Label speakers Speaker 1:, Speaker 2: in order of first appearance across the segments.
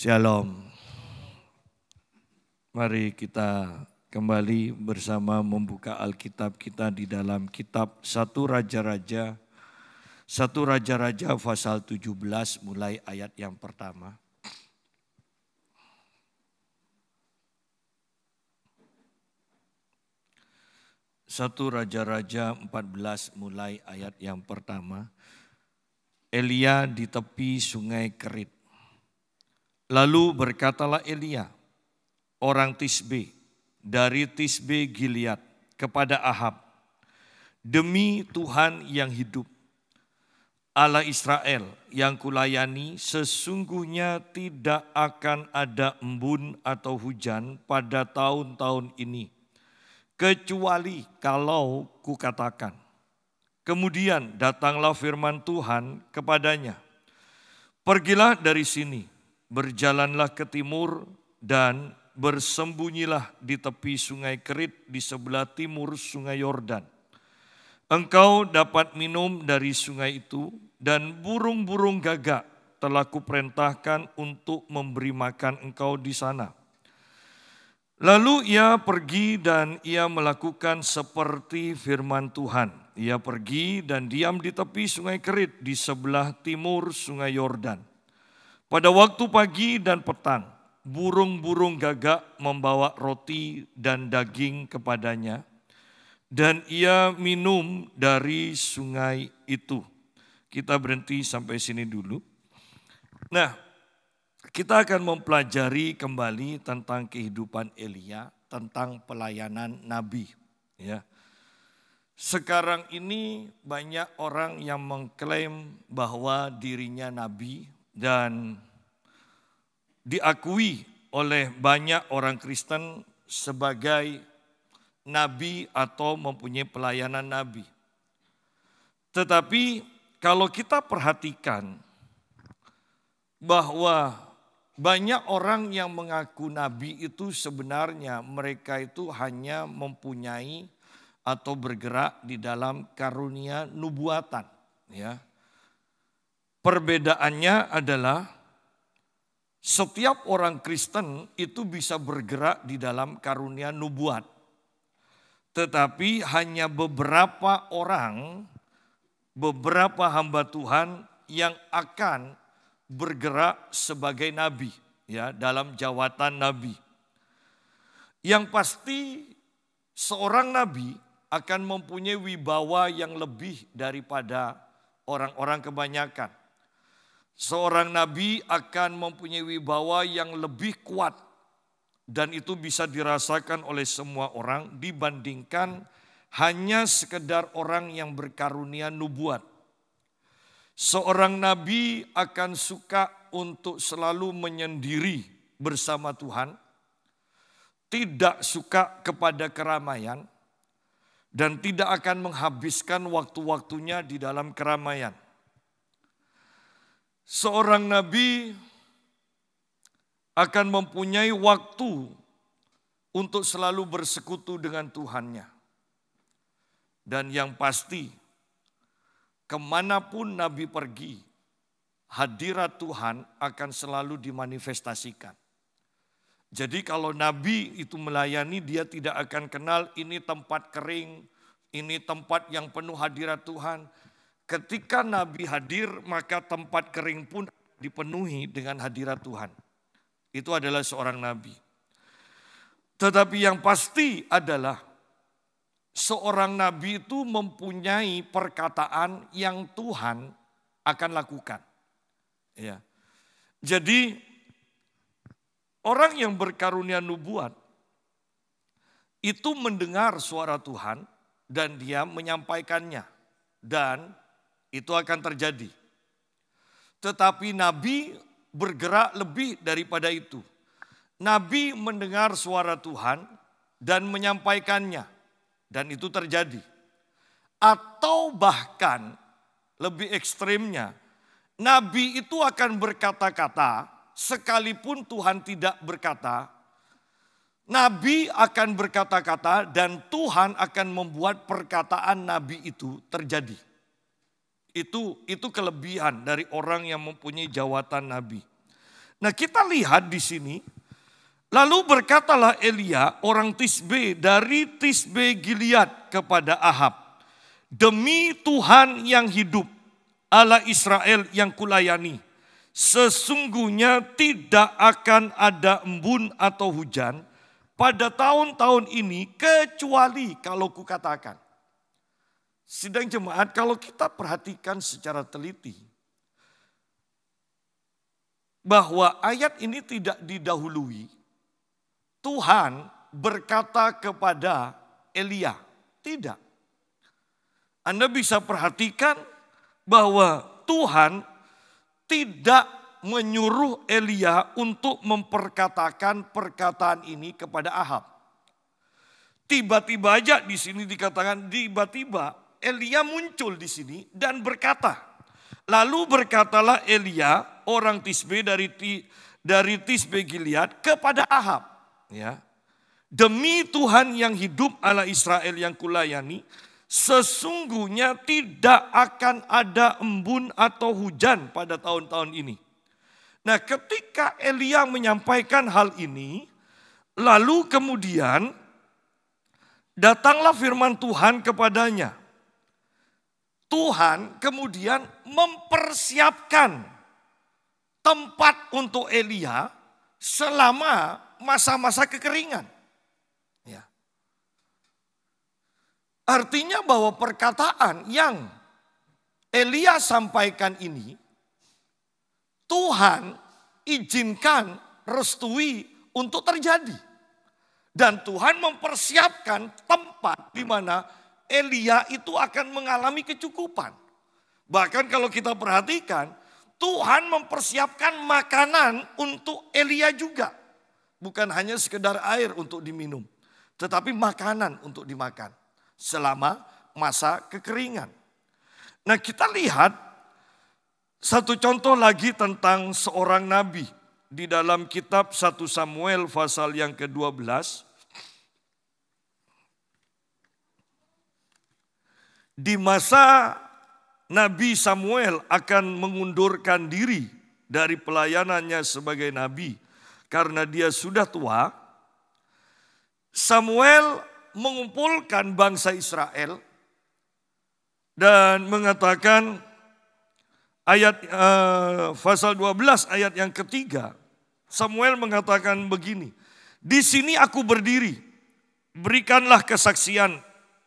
Speaker 1: Shalom. Mari kita kembali bersama membuka Alkitab kita di dalam kitab Satu Raja-Raja. Satu Raja-Raja pasal 17 mulai ayat yang pertama. Satu Raja-Raja 14 mulai ayat yang pertama. Elia di tepi sungai Kerit Lalu berkatalah Elia, orang Tisbe, dari Tisbe Giliat kepada Ahab, Demi Tuhan yang hidup, Allah Israel yang kulayani sesungguhnya tidak akan ada embun atau hujan pada tahun-tahun ini. Kecuali kalau kukatakan. Kemudian datanglah firman Tuhan kepadanya. Pergilah dari sini, Berjalanlah ke timur dan bersembunyilah di tepi sungai Kerit di sebelah timur sungai Yordan. Engkau dapat minum dari sungai itu dan burung-burung gagak telah kuperintahkan untuk memberi makan engkau di sana. Lalu ia pergi dan ia melakukan seperti firman Tuhan. Ia pergi dan diam di tepi sungai Kerit di sebelah timur sungai Yordan. Pada waktu pagi dan petang, burung-burung gagak membawa roti dan daging kepadanya, dan ia minum dari sungai itu. Kita berhenti sampai sini dulu. Nah, kita akan mempelajari kembali tentang kehidupan Elia, tentang pelayanan nabi, ya. Sekarang ini banyak orang yang mengklaim bahwa dirinya nabi, dan diakui oleh banyak orang Kristen sebagai nabi atau mempunyai pelayanan nabi. Tetapi kalau kita perhatikan bahwa banyak orang yang mengaku nabi itu sebenarnya mereka itu hanya mempunyai atau bergerak di dalam karunia nubuatan, ya. Perbedaannya adalah setiap orang Kristen itu bisa bergerak di dalam karunia nubuat. Tetapi hanya beberapa orang, beberapa hamba Tuhan yang akan bergerak sebagai nabi ya dalam jawatan nabi. Yang pasti seorang nabi akan mempunyai wibawa yang lebih daripada orang-orang kebanyakan seorang nabi akan mempunyai wibawa yang lebih kuat dan itu bisa dirasakan oleh semua orang dibandingkan hanya sekedar orang yang berkarunia nubuat. Seorang nabi akan suka untuk selalu menyendiri bersama Tuhan, tidak suka kepada keramaian, dan tidak akan menghabiskan waktu-waktunya di dalam keramaian seorang nabi akan mempunyai waktu untuk selalu bersekutu dengan Tuhannya. Dan yang pasti, kemanapun Nabi pergi, hadirat Tuhan akan selalu dimanifestasikan. Jadi kalau Nabi itu melayani, dia tidak akan kenal ini tempat kering, ini tempat yang penuh hadirat Tuhan. Ketika Nabi hadir, maka tempat kering pun dipenuhi dengan hadirat Tuhan. Itu adalah seorang Nabi. Tetapi yang pasti adalah seorang Nabi itu mempunyai perkataan yang Tuhan akan lakukan. Ya. Jadi orang yang berkarunia nubuat itu mendengar suara Tuhan dan dia menyampaikannya. Dan itu akan terjadi. Tetapi Nabi bergerak lebih daripada itu. Nabi mendengar suara Tuhan dan menyampaikannya. Dan itu terjadi. Atau bahkan lebih ekstrimnya, Nabi itu akan berkata-kata sekalipun Tuhan tidak berkata, Nabi akan berkata-kata dan Tuhan akan membuat perkataan Nabi itu terjadi. Itu itu kelebihan dari orang yang mempunyai jawatan nabi. Nah, kita lihat di sini Lalu berkatalah Elia orang Tisbe dari Tisbe Gilead kepada Ahab. Demi Tuhan yang hidup, Allah Israel yang kulayani, sesungguhnya tidak akan ada embun atau hujan pada tahun-tahun ini kecuali kalau kukatakan sidang jemaat kalau kita perhatikan secara teliti bahwa ayat ini tidak didahului Tuhan berkata kepada Elia, tidak. Anda bisa perhatikan bahwa Tuhan tidak menyuruh Elia untuk memperkatakan perkataan ini kepada Ahab. Tiba-tiba aja di sini dikatakan tiba-tiba Elia muncul di sini dan berkata. Lalu berkatalah Elia orang Tisbe dari dari Tisbe Gilead kepada Ahab, ya. Demi Tuhan yang hidup Allah Israel yang kulayani, sesungguhnya tidak akan ada embun atau hujan pada tahun-tahun ini. Nah, ketika Elia menyampaikan hal ini, lalu kemudian datanglah firman Tuhan kepadanya. Tuhan kemudian mempersiapkan tempat untuk Elia selama masa-masa kekeringan. Ya. Artinya bahwa perkataan yang Elia sampaikan ini, Tuhan izinkan, restui untuk terjadi. Dan Tuhan mempersiapkan tempat di mana Elia itu akan mengalami kecukupan. Bahkan kalau kita perhatikan, Tuhan mempersiapkan makanan untuk Elia juga. Bukan hanya sekedar air untuk diminum, tetapi makanan untuk dimakan selama masa kekeringan. Nah, kita lihat satu contoh lagi tentang seorang nabi di dalam kitab 1 Samuel pasal yang ke-12 di masa Nabi Samuel akan mengundurkan diri dari pelayanannya sebagai nabi karena dia sudah tua. Samuel mengumpulkan bangsa Israel dan mengatakan ayat eh, 12 ayat yang ketiga Samuel mengatakan begini, di sini aku berdiri, berikanlah kesaksian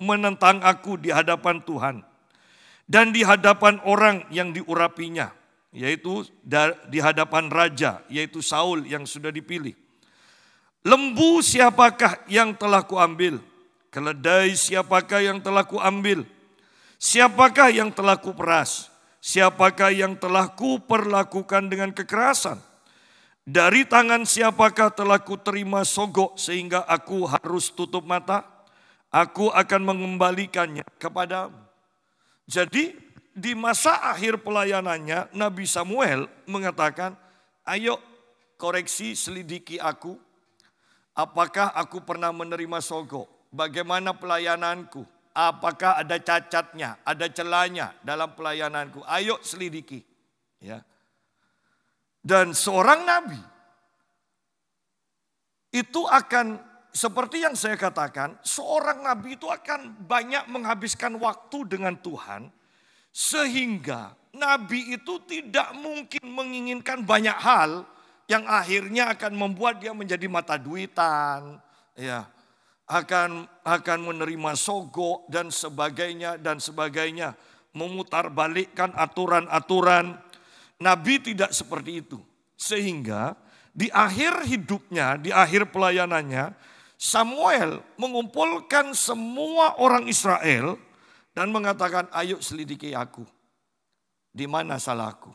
Speaker 1: menentang aku di hadapan Tuhan dan di hadapan orang yang diurapinya, yaitu di hadapan raja, yaitu Saul yang sudah dipilih. Lembu siapakah yang telah kuambil? Keledai siapakah yang telah kuambil? Siapakah yang telah kuperas? Siapakah yang telah kuperlakukan dengan kekerasan? Dari tangan siapakah telah kuterima sogok sehingga aku harus tutup mata?' Aku akan mengembalikannya kepadamu. Jadi di masa akhir pelayanannya Nabi Samuel mengatakan, ayo koreksi selidiki aku. Apakah aku pernah menerima sogo? Bagaimana pelayananku? Apakah ada cacatnya, ada celanya dalam pelayananku? Ayo selidiki. Ya. Dan seorang nabi itu akan seperti yang saya katakan, seorang nabi itu akan banyak menghabiskan waktu dengan Tuhan sehingga nabi itu tidak mungkin menginginkan banyak hal yang akhirnya akan membuat dia menjadi mata duitan, ya. Akan akan menerima sogo dan sebagainya dan sebagainya, memutarbalikkan aturan-aturan. Nabi tidak seperti itu. Sehingga di akhir hidupnya, di akhir pelayanannya, Samuel mengumpulkan semua orang Israel dan mengatakan, "Ayo selidiki aku. Di mana salahku?"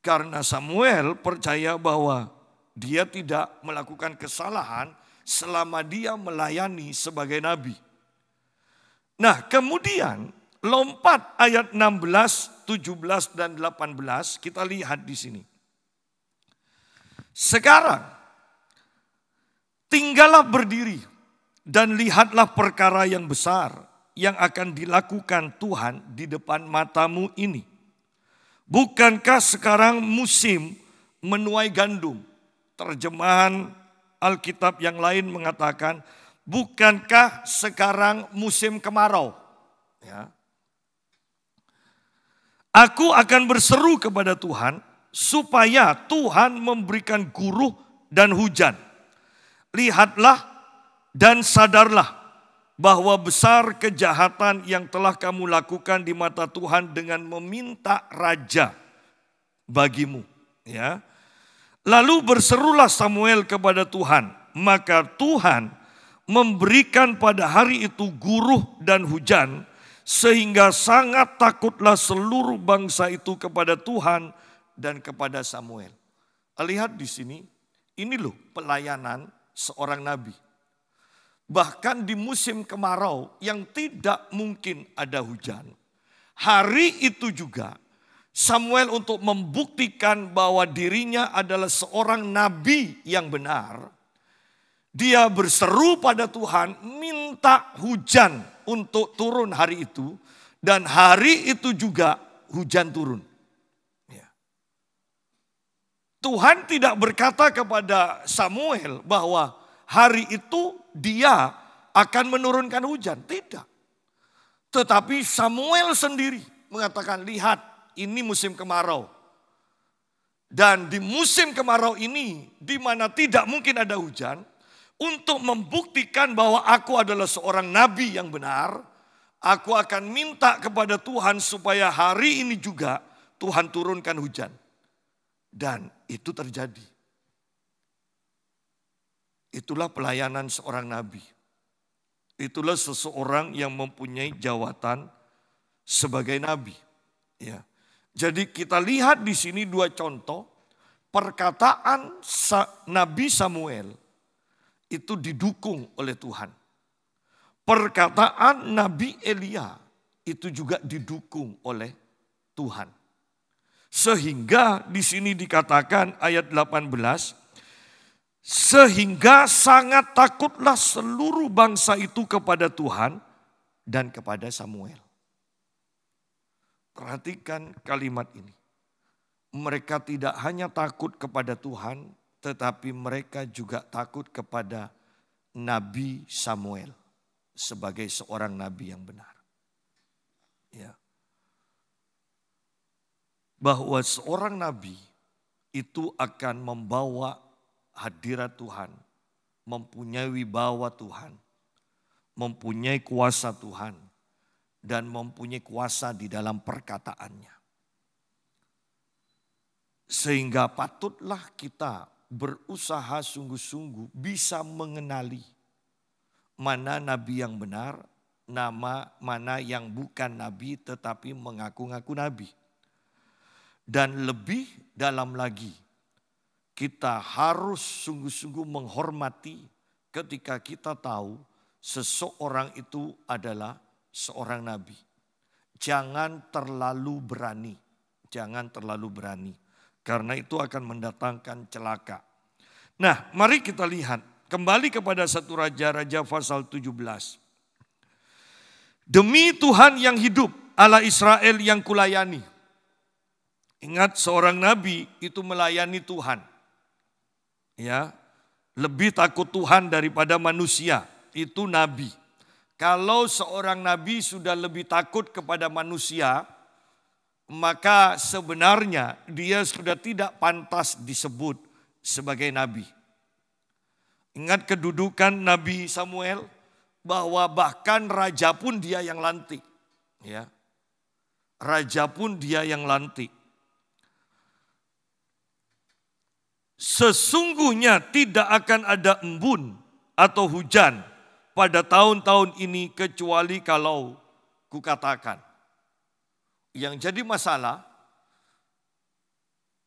Speaker 1: Karena Samuel percaya bahwa dia tidak melakukan kesalahan selama dia melayani sebagai nabi. Nah, kemudian lompat ayat 16, 17 dan 18 kita lihat di sini. Sekarang Tinggallah berdiri dan lihatlah perkara yang besar yang akan dilakukan Tuhan di depan matamu ini. Bukankah sekarang musim menuai gandum? Terjemahan Alkitab yang lain mengatakan, bukankah sekarang musim kemarau? Ya. Aku akan berseru kepada Tuhan supaya Tuhan memberikan guruh dan hujan lihatlah dan sadarlah bahwa besar kejahatan yang telah kamu lakukan di mata Tuhan dengan meminta raja bagimu ya lalu berserulah Samuel kepada Tuhan maka Tuhan memberikan pada hari itu guruh dan hujan sehingga sangat takutlah seluruh bangsa itu kepada Tuhan dan kepada Samuel lihat di sini ini loh pelayanan seorang nabi. Bahkan di musim kemarau yang tidak mungkin ada hujan. Hari itu juga Samuel untuk membuktikan bahwa dirinya adalah seorang nabi yang benar. Dia berseru pada Tuhan, minta hujan untuk turun hari itu, dan hari itu juga hujan turun. Tuhan tidak berkata kepada Samuel bahwa hari itu dia akan menurunkan hujan. Tidak. Tetapi Samuel sendiri mengatakan, lihat ini musim kemarau. Dan di musim kemarau ini, di mana tidak mungkin ada hujan, untuk membuktikan bahwa aku adalah seorang nabi yang benar, aku akan minta kepada Tuhan supaya hari ini juga Tuhan turunkan hujan. Dan itu terjadi. Itulah pelayanan seorang nabi. Itulah seseorang yang mempunyai jawatan sebagai nabi. Ya. Jadi kita lihat di sini dua contoh perkataan Nabi Samuel itu didukung oleh Tuhan. Perkataan Nabi Elia itu juga didukung oleh Tuhan. Sehingga di sini dikatakan ayat 18, sehingga sangat takutlah seluruh bangsa itu kepada Tuhan dan kepada Samuel. Perhatikan kalimat ini. Mereka tidak hanya takut kepada Tuhan, tetapi mereka juga takut kepada Nabi Samuel sebagai seorang nabi yang benar. Ya bahwa seorang nabi itu akan membawa hadirat Tuhan, mempunyai wibawa Tuhan, mempunyai kuasa Tuhan, dan mempunyai kuasa di dalam perkataannya. Sehingga patutlah kita berusaha sungguh-sungguh bisa mengenali mana nabi yang benar, nama mana yang bukan nabi tetapi mengaku-ngaku nabi dan lebih dalam lagi, kita harus sungguh-sungguh menghormati ketika kita tahu seseorang itu adalah seorang nabi. Jangan terlalu berani, jangan terlalu berani, karena itu akan mendatangkan celaka. Nah, mari kita lihat kembali kepada satu raja-raja pasal 17. Demi Tuhan yang hidup, Allah Israel yang kulayani. Ingat seorang nabi itu melayani Tuhan. Ya, lebih takut Tuhan daripada manusia, itu nabi. Kalau seorang nabi sudah lebih takut kepada manusia, maka sebenarnya dia sudah tidak pantas disebut sebagai nabi. Ingat kedudukan Nabi Samuel bahwa bahkan raja pun dia yang lantik, ya. Raja pun dia yang lantik. Sesungguhnya tidak akan ada embun atau hujan pada tahun-tahun ini kecuali kalau kukatakan. Yang jadi masalah,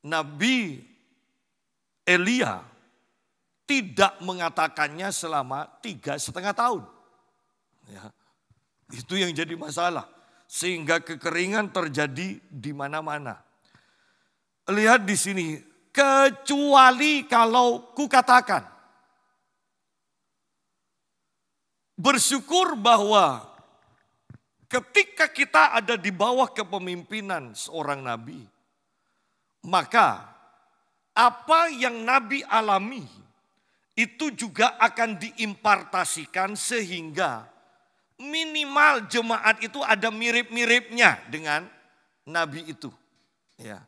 Speaker 1: Nabi Elia tidak mengatakannya selama tiga setengah tahun. Ya, itu yang jadi masalah. Sehingga kekeringan terjadi di mana-mana. Lihat di sini kecuali kalau kukatakan. Bersyukur bahwa ketika kita ada di bawah kepemimpinan seorang nabi, maka apa yang nabi alami itu juga akan diimpartasikan sehingga minimal jemaat itu ada mirip-miripnya dengan nabi itu. Ya.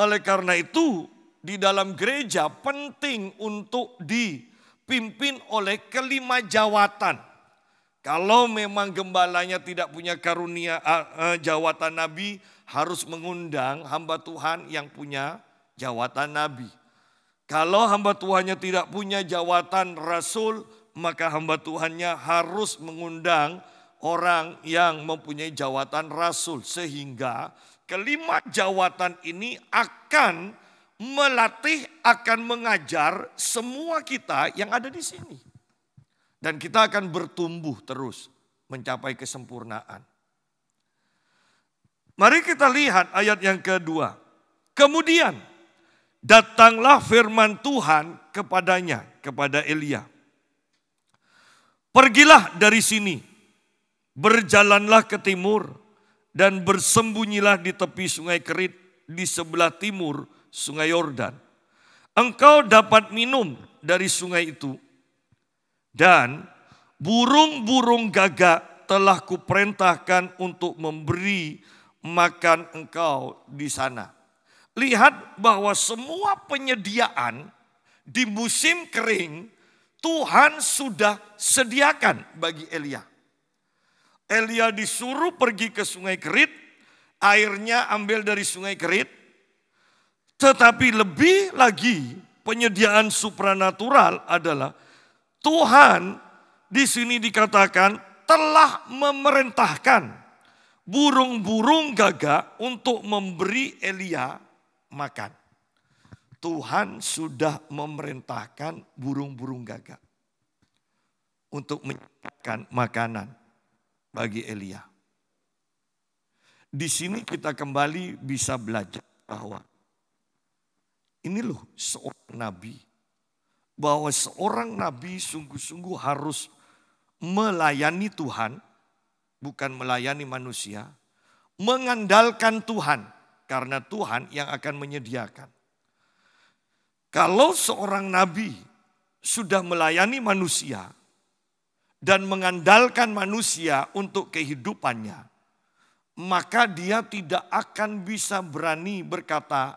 Speaker 1: Oleh karena itu, di dalam gereja penting untuk dipimpin oleh kelima jawatan. Kalau memang gembalanya tidak punya karunia uh, jawatan nabi, harus mengundang hamba Tuhan yang punya jawatan nabi. Kalau hamba Tuhannya tidak punya jawatan rasul, maka hamba Tuhannya harus mengundang orang yang mempunyai jawatan rasul sehingga Kelima jawatan ini akan melatih, akan mengajar semua kita yang ada di sini. Dan kita akan bertumbuh terus mencapai kesempurnaan. Mari kita lihat ayat yang kedua. Kemudian datanglah firman Tuhan kepadanya, kepada Elia. Pergilah dari sini, berjalanlah ke timur, dan bersembunyilah di tepi sungai Kerit di sebelah timur sungai Yordan. Engkau dapat minum dari sungai itu. Dan burung-burung gagak telah kuperintahkan untuk memberi makan engkau di sana. Lihat bahwa semua penyediaan di musim kering Tuhan sudah sediakan bagi Elia. Elia disuruh pergi ke sungai Kerit, airnya ambil dari sungai Kerit, tetapi lebih lagi penyediaan supranatural adalah Tuhan di sini dikatakan telah memerintahkan burung-burung gagak untuk memberi Elia makan. Tuhan sudah memerintahkan burung-burung gagak untuk menyediakan makanan bagi Elia. Di sini kita kembali bisa belajar bahwa ini loh seorang nabi. Bahwa seorang nabi sungguh-sungguh harus melayani Tuhan, bukan melayani manusia. Mengandalkan Tuhan, karena Tuhan yang akan menyediakan. Kalau seorang nabi sudah melayani manusia, dan mengandalkan manusia untuk kehidupannya, maka dia tidak akan bisa berani berkata,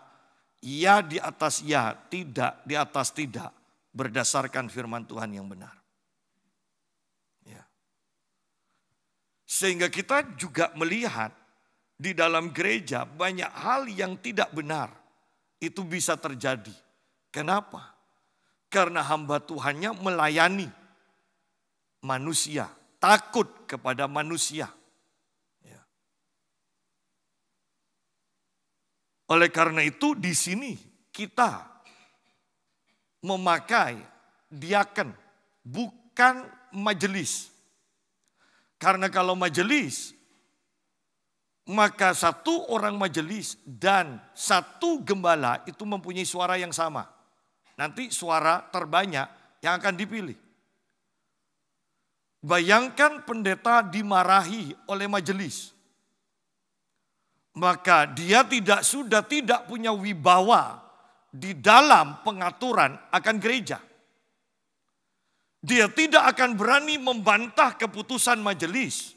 Speaker 1: "Ya di atas ya, tidak di atas tidak," berdasarkan firman Tuhan yang benar. Ya. Sehingga kita juga melihat di dalam gereja banyak hal yang tidak benar itu bisa terjadi. Kenapa? Karena hamba Tuhannya melayani manusia, takut kepada manusia. Ya. Oleh karena itu di sini kita memakai diaken bukan majelis. Karena kalau majelis maka satu orang majelis dan satu gembala itu mempunyai suara yang sama. Nanti suara terbanyak yang akan dipilih. Bayangkan pendeta dimarahi oleh majelis. Maka dia tidak sudah tidak punya wibawa di dalam pengaturan akan gereja. Dia tidak akan berani membantah keputusan majelis.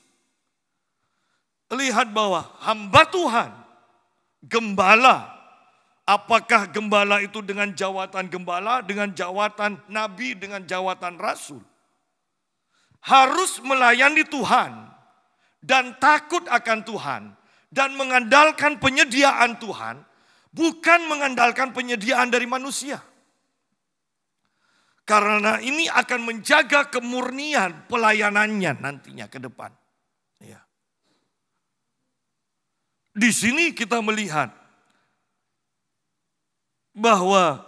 Speaker 1: Lihat bahwa hamba Tuhan, gembala, apakah gembala itu dengan jawatan gembala, dengan jawatan nabi, dengan jawatan rasul harus melayani Tuhan dan takut akan Tuhan dan mengandalkan penyediaan Tuhan, bukan mengandalkan penyediaan dari manusia. Karena ini akan menjaga kemurnian pelayanannya nantinya ke depan. Ya. Di sini kita melihat bahwa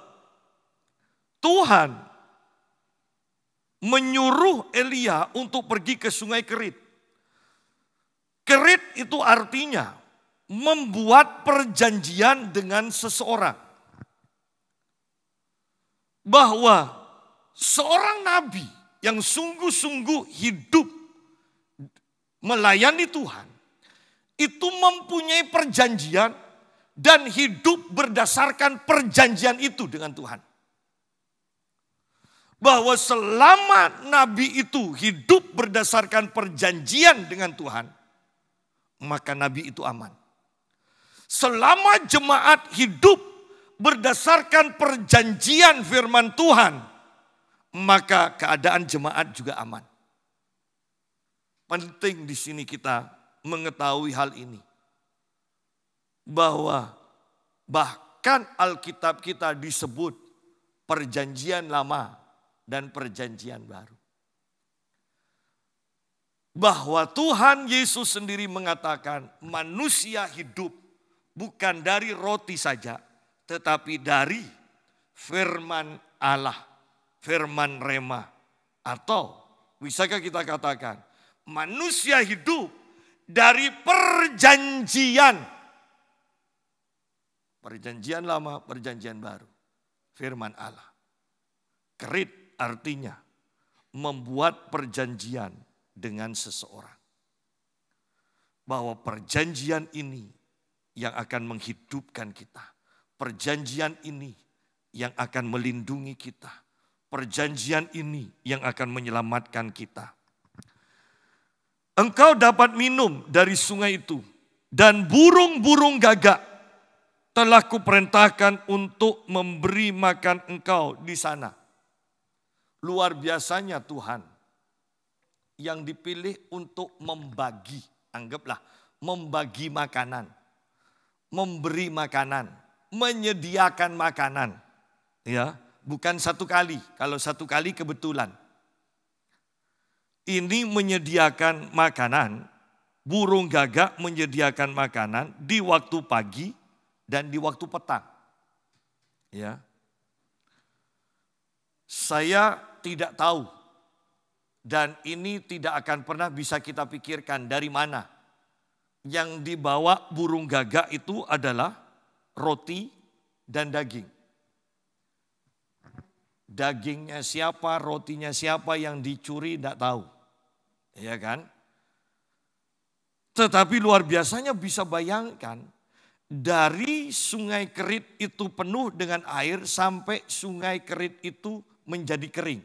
Speaker 1: Tuhan menyuruh Elia untuk pergi ke sungai Kerit. Kerit itu artinya membuat perjanjian dengan seseorang. Bahwa seorang nabi yang sungguh-sungguh hidup melayani Tuhan itu mempunyai perjanjian dan hidup berdasarkan perjanjian itu dengan Tuhan bahwa selama nabi itu hidup berdasarkan perjanjian dengan Tuhan, maka nabi itu aman. Selama jemaat hidup berdasarkan perjanjian firman Tuhan, maka keadaan jemaat juga aman. Penting di sini kita mengetahui hal ini. Bahwa bahkan Alkitab kita disebut perjanjian lama dan perjanjian baru. Bahwa Tuhan Yesus sendiri mengatakan manusia hidup bukan dari roti saja, tetapi dari firman Allah, firman Rema. Atau bisakah kita katakan manusia hidup dari perjanjian. Perjanjian lama, perjanjian baru. Firman Allah. Kerit artinya membuat perjanjian dengan seseorang. Bahwa perjanjian ini yang akan menghidupkan kita. Perjanjian ini yang akan melindungi kita. Perjanjian ini yang akan menyelamatkan kita. Engkau dapat minum dari sungai itu dan burung-burung gagak telah kuperintahkan untuk memberi makan engkau di sana luar biasanya Tuhan yang dipilih untuk membagi, anggaplah membagi makanan, memberi makanan, menyediakan makanan. Ya, bukan satu kali. Kalau satu kali kebetulan. Ini menyediakan makanan, burung gagak menyediakan makanan di waktu pagi dan di waktu petang. Ya. Saya tidak tahu. Dan ini tidak akan pernah bisa kita pikirkan dari mana. Yang dibawa burung gagak itu adalah roti dan daging. Dagingnya siapa, rotinya siapa yang dicuri tidak tahu. Ya kan? Tetapi luar biasanya bisa bayangkan dari sungai kerit itu penuh dengan air sampai sungai kerit itu menjadi kering.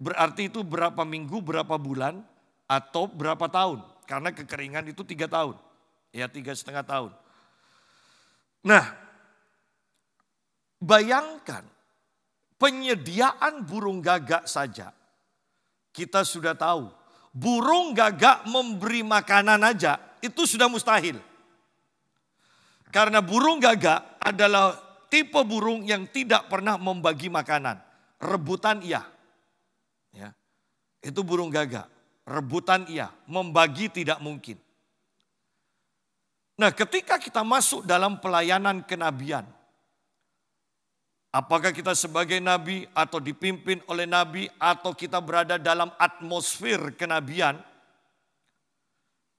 Speaker 1: Berarti itu berapa minggu, berapa bulan, atau berapa tahun. Karena kekeringan itu tiga tahun. Ya tiga setengah tahun. Nah, bayangkan penyediaan burung gagak saja. Kita sudah tahu, burung gagak memberi makanan aja itu sudah mustahil. Karena burung gagak adalah tipe burung yang tidak pernah membagi makanan. Rebutan iya, itu burung gagak. Rebutan iya, membagi tidak mungkin. Nah ketika kita masuk dalam pelayanan kenabian, apakah kita sebagai nabi atau dipimpin oleh nabi atau kita berada dalam atmosfer kenabian,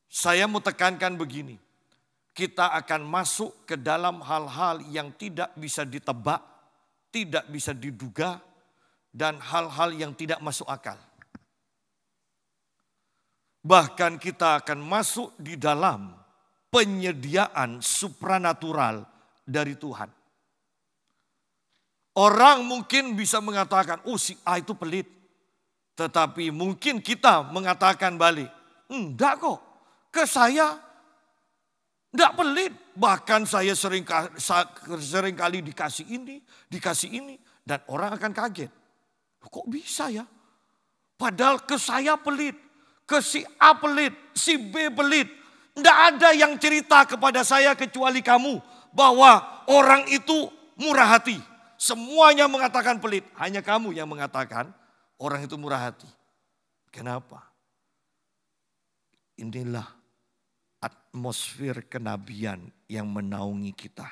Speaker 1: saya mau tekankan begini, kita akan masuk ke dalam hal-hal yang tidak bisa ditebak, tidak bisa diduga, dan hal-hal yang tidak masuk akal. Bahkan kita akan masuk di dalam penyediaan supranatural dari Tuhan. Orang mungkin bisa mengatakan, oh si A itu pelit. Tetapi mungkin kita mengatakan balik, enggak kok, ke saya enggak pelit. Bahkan saya sering, sering kali dikasih ini, dikasih ini. Dan orang akan kaget. Kok bisa ya? Padahal ke saya pelit ke si A pelit, si B pelit. Tidak ada yang cerita kepada saya kecuali kamu bahwa orang itu murah hati. Semuanya mengatakan pelit, hanya kamu yang mengatakan orang itu murah hati. Kenapa? Inilah atmosfer kenabian yang menaungi kita.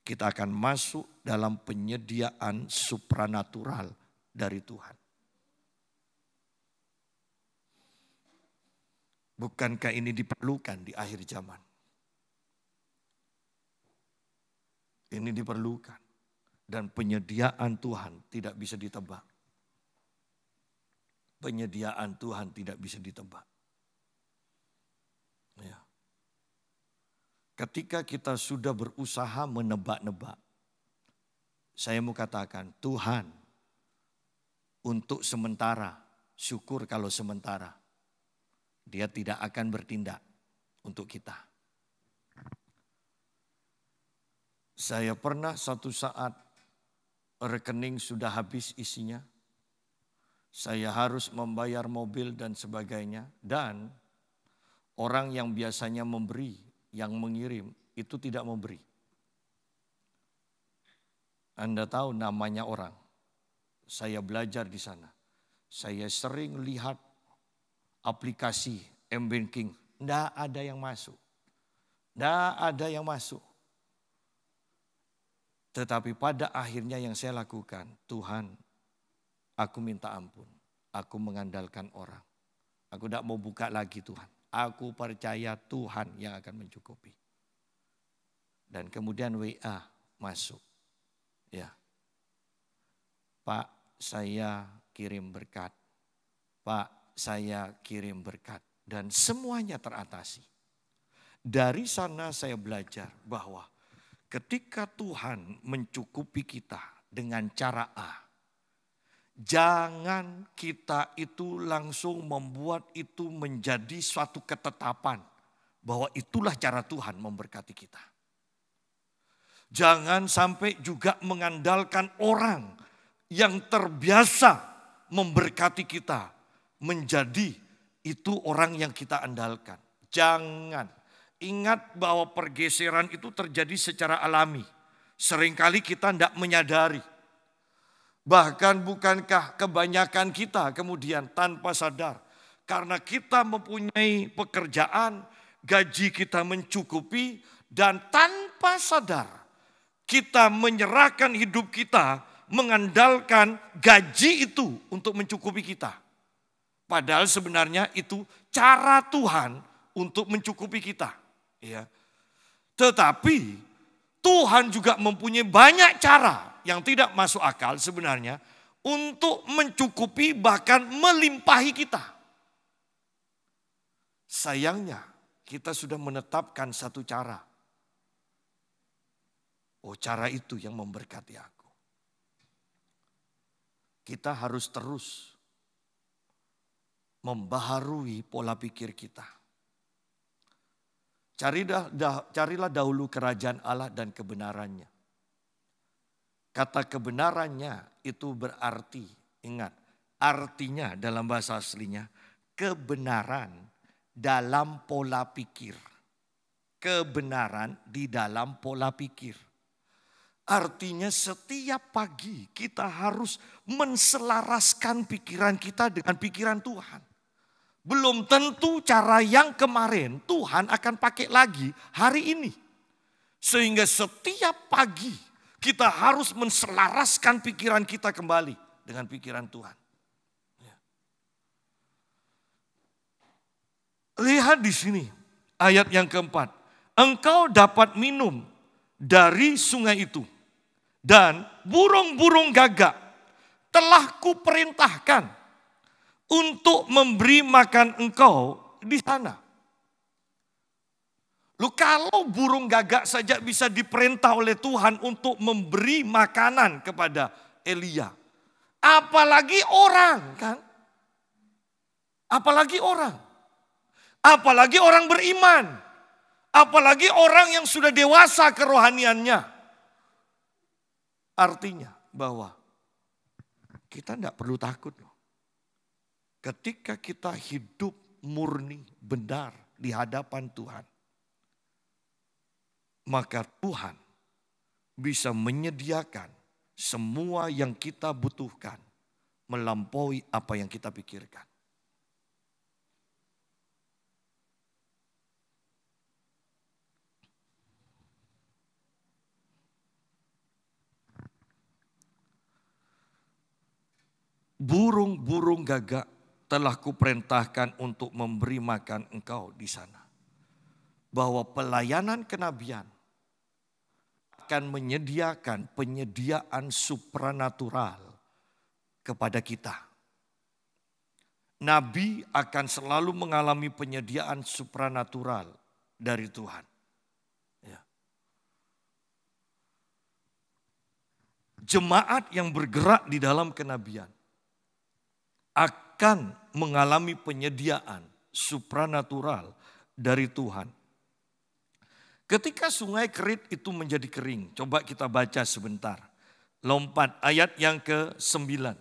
Speaker 1: Kita akan masuk dalam penyediaan supranatural dari Tuhan. Bukankah ini diperlukan di akhir zaman? Ini diperlukan. Dan penyediaan Tuhan tidak bisa ditebak. Penyediaan Tuhan tidak bisa ditebak. Ya. Ketika kita sudah berusaha menebak-nebak, saya mau katakan Tuhan untuk sementara, syukur kalau sementara. Dia tidak akan bertindak untuk kita. Saya pernah satu saat rekening sudah habis isinya. Saya harus membayar mobil dan sebagainya. Dan orang yang biasanya memberi, yang mengirim itu tidak memberi. Anda tahu namanya orang. Saya belajar di sana. Saya sering lihat aplikasi m-banking. Tidak ada yang masuk. Tidak ada yang masuk. Tetapi pada akhirnya yang saya lakukan, Tuhan, aku minta ampun. Aku mengandalkan orang. Aku tidak mau buka lagi Tuhan. Aku percaya Tuhan yang akan mencukupi. Dan kemudian WA masuk. Ya. Pak, saya kirim berkat. Pak, saya kirim berkat dan semuanya teratasi. Dari sana saya belajar bahwa ketika Tuhan mencukupi kita dengan cara A, jangan kita itu langsung membuat itu menjadi suatu ketetapan bahwa itulah cara Tuhan memberkati kita. Jangan sampai juga mengandalkan orang yang terbiasa memberkati kita menjadi itu orang yang kita andalkan. Jangan. Ingat bahwa pergeseran itu terjadi secara alami. Seringkali kita tidak menyadari. Bahkan bukankah kebanyakan kita kemudian tanpa sadar. Karena kita mempunyai pekerjaan, gaji kita mencukupi, dan tanpa sadar kita menyerahkan hidup kita mengandalkan gaji itu untuk mencukupi kita. Padahal sebenarnya itu cara Tuhan untuk mencukupi kita. Ya. Tetapi Tuhan juga mempunyai banyak cara yang tidak masuk akal sebenarnya untuk mencukupi bahkan melimpahi kita. Sayangnya kita sudah menetapkan satu cara. Oh cara itu yang memberkati aku. Kita harus terus membaharui pola pikir kita. Carilah, dahulu kerajaan Allah dan kebenarannya. Kata kebenarannya itu berarti, ingat, artinya dalam bahasa aslinya kebenaran dalam pola pikir. Kebenaran di dalam pola pikir. Artinya setiap pagi kita harus menselaraskan pikiran kita dengan pikiran Tuhan. Belum tentu cara yang kemarin Tuhan akan pakai lagi hari ini. Sehingga setiap pagi kita harus menselaraskan pikiran kita kembali dengan pikiran Tuhan. Ya. Lihat di sini ayat yang keempat. Engkau dapat minum dari sungai itu. Dan burung-burung gagak telah kuperintahkan untuk memberi makan engkau di sana. Lu kalau burung gagak saja bisa diperintah oleh Tuhan untuk memberi makanan kepada Elia. Apalagi orang kan? Apalagi orang. Apalagi orang beriman. Apalagi orang yang sudah dewasa kerohaniannya. Artinya bahwa kita tidak perlu takut loh ketika kita hidup murni benar di hadapan Tuhan, maka Tuhan bisa menyediakan semua yang kita butuhkan melampaui apa yang kita pikirkan. burung-burung gagak telah kuperintahkan untuk memberi makan engkau di sana. Bahwa pelayanan kenabian akan menyediakan penyediaan supranatural kepada kita. Nabi akan selalu mengalami penyediaan supranatural dari Tuhan. Ya. Jemaat yang bergerak di dalam kenabian akan mengalami penyediaan supranatural dari Tuhan. Ketika sungai Kerit itu menjadi kering, coba kita baca sebentar. Lompat ayat yang ke-9.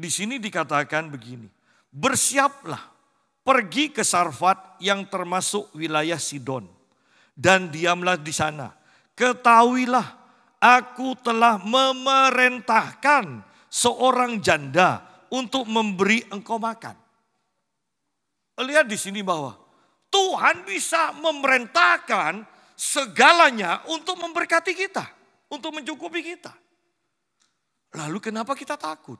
Speaker 1: Di sini dikatakan begini, bersiaplah pergi ke Sarfat yang termasuk wilayah Sidon dan diamlah di sana. Ketahuilah aku telah memerintahkan seorang janda untuk memberi engkau makan. Lihat di sini bahwa Tuhan bisa memerintahkan segalanya untuk memberkati kita, untuk mencukupi kita. Lalu kenapa kita takut?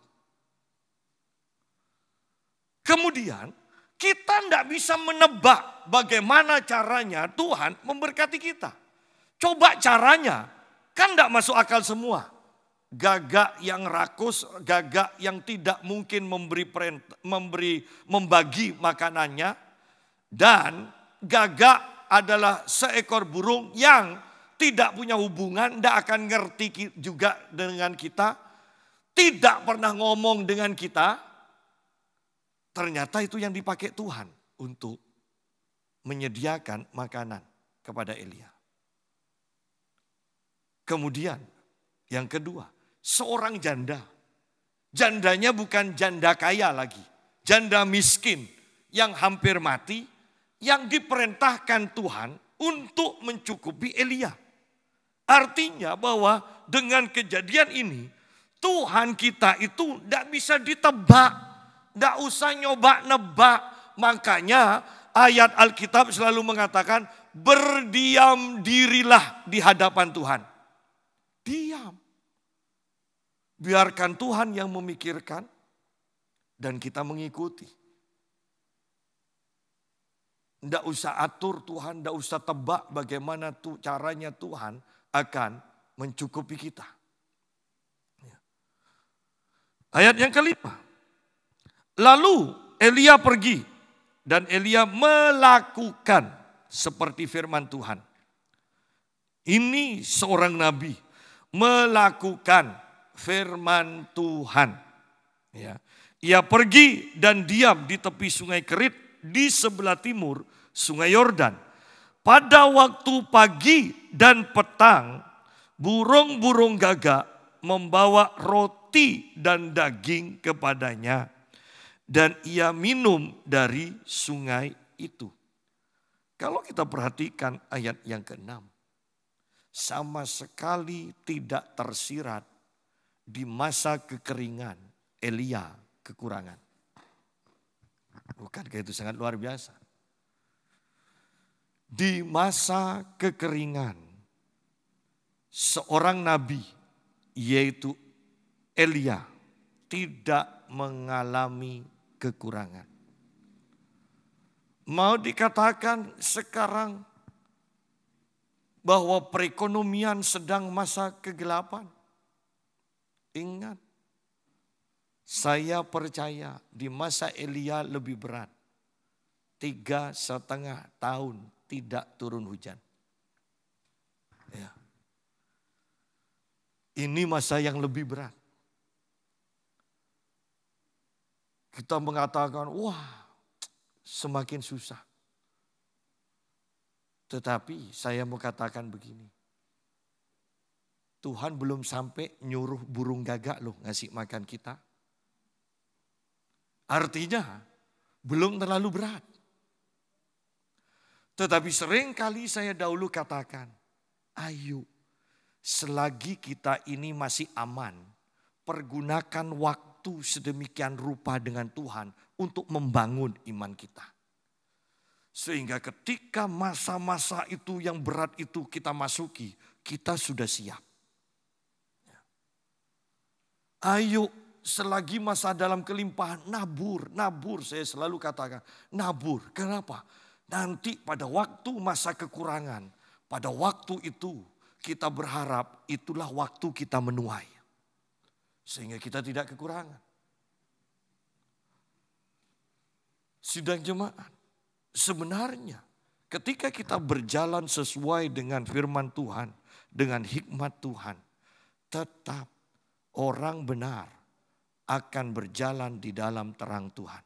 Speaker 1: Kemudian kita tidak bisa menebak bagaimana caranya Tuhan memberkati kita. Coba caranya, kan tidak masuk akal semua gagak yang rakus, gagak yang tidak mungkin memberi perintah, memberi membagi makanannya dan gagak adalah seekor burung yang tidak punya hubungan, tidak akan ngerti juga dengan kita, tidak pernah ngomong dengan kita. Ternyata itu yang dipakai Tuhan untuk menyediakan makanan kepada Elia. Kemudian yang kedua, seorang janda. Jandanya bukan janda kaya lagi, janda miskin yang hampir mati, yang diperintahkan Tuhan untuk mencukupi Elia. Artinya bahwa dengan kejadian ini, Tuhan kita itu tidak bisa ditebak, tidak usah nyoba nebak. Makanya ayat Alkitab selalu mengatakan berdiam dirilah di hadapan Tuhan. Diam. Biarkan Tuhan yang memikirkan dan kita mengikuti. Tidak usah atur Tuhan, tidak usah tebak bagaimana tuh caranya Tuhan akan mencukupi kita. Ya. Ayat yang kelima. Lalu Elia pergi dan Elia melakukan seperti firman Tuhan. Ini seorang nabi melakukan firman Tuhan. Ya. Ia pergi dan diam di tepi sungai Kerit di sebelah timur sungai Yordan. Pada waktu pagi dan petang, burung-burung gagak membawa roti dan daging kepadanya. Dan ia minum dari sungai itu. Kalau kita perhatikan ayat yang ke-6, sama sekali tidak tersirat di masa kekeringan, Elia kekurangan. Bukankah itu sangat luar biasa? Di masa kekeringan, seorang nabi yaitu Elia tidak mengalami kekurangan. Mau dikatakan sekarang bahwa perekonomian sedang masa kegelapan Ingat, saya percaya di masa Elia lebih berat. Tiga setengah tahun tidak turun hujan. Ya. Ini masa yang lebih berat. Kita mengatakan, wah semakin susah. Tetapi saya mau katakan begini. Tuhan belum sampai nyuruh burung gagak loh ngasih makan kita. Artinya belum terlalu berat. Tetapi sering kali saya dahulu katakan, ayo selagi kita ini masih aman, pergunakan waktu sedemikian rupa dengan Tuhan untuk membangun iman kita. Sehingga ketika masa-masa itu yang berat itu kita masuki, kita sudah siap. Ayo selagi masa dalam kelimpahan nabur, nabur saya selalu katakan. Nabur, kenapa? Nanti pada waktu masa kekurangan, pada waktu itu kita berharap itulah waktu kita menuai. Sehingga kita tidak kekurangan. Sidang jemaat, sebenarnya ketika kita berjalan sesuai dengan firman Tuhan, dengan hikmat Tuhan, tetap Orang benar akan berjalan di dalam terang Tuhan.